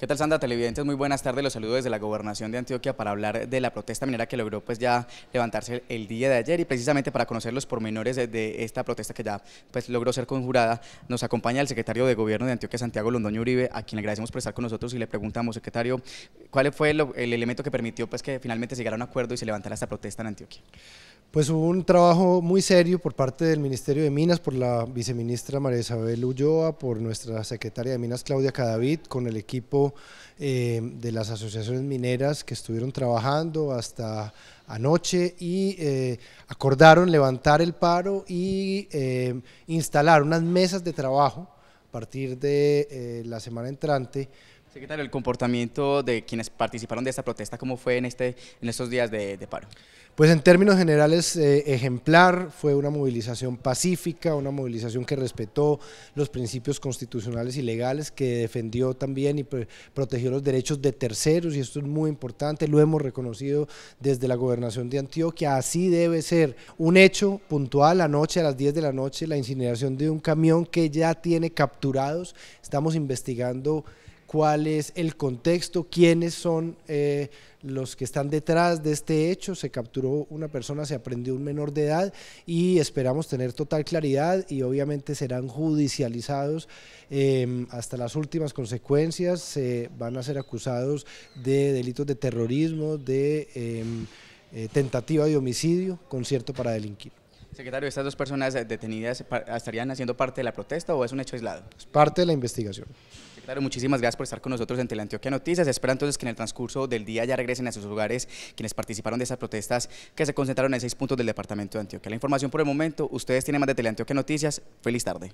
¿Qué tal, Sandra Televidentes? Muy buenas tardes. Los saludo desde la Gobernación de Antioquia para hablar de la protesta minera que logró pues ya levantarse el día de ayer y precisamente para conocer los pormenores de, esta protesta que ya pues logró ser conjurada, nos acompaña el secretario de Gobierno de Antioquia, Santiago Londoño Uribe, a quien le agradecemos por estar con nosotros y le preguntamos, secretario, ¿cuál fue el, elemento que permitió pues que finalmente se llegara a un acuerdo y se levantara esta protesta en Antioquia? Pues hubo un trabajo muy serio por parte del Ministerio de Minas, por la viceministra María Isabel Ulloa, por nuestra secretaria de Minas Claudia Cadavid, con el equipo eh, de las asociaciones mineras que estuvieron trabajando hasta anoche y eh, acordaron levantar el paro y eh, instalar unas mesas de trabajo a partir de la semana entrante Secretario, el comportamiento de quienes participaron de esta protesta, ¿cómo fue en, este, en estos días de, paro? Pues en términos generales, eh, ejemplar, fue una movilización pacífica, una movilización que respetó los principios constitucionales y legales, que defendió también y protegió los derechos de terceros, y esto es muy importante, lo hemos reconocido desde la gobernación de Antioquia, así debe ser. Un hecho puntual, anoche a las 10 de la noche, la incineración de un camión que ya tiene capturados, estamos investigando cuál es el contexto, quiénes son eh, los que están detrás de este hecho. Se capturó una persona, se aprendió un menor de edad y esperamos tener total claridad y obviamente serán judicializados em, hasta las últimas consecuencias. Se van a ser acusados de delitos de terrorismo, de em, eh, tentativa de homicidio, concierto para delinquir. Secretario, ¿estas dos personas detenidas estarían haciendo parte de la protesta o es un hecho aislado? Es parte de la investigación. Secretario, muchísimas gracias por estar con nosotros en Teleantioquia Noticias. Espero entonces que en el transcurso del día ya regresen a sus lugares quienes participaron de esas protestas que se concentraron en seis puntos del departamento de Antioquia. La información por el momento, ustedes tienen más de Teleantioquia Noticias. Feliz tarde.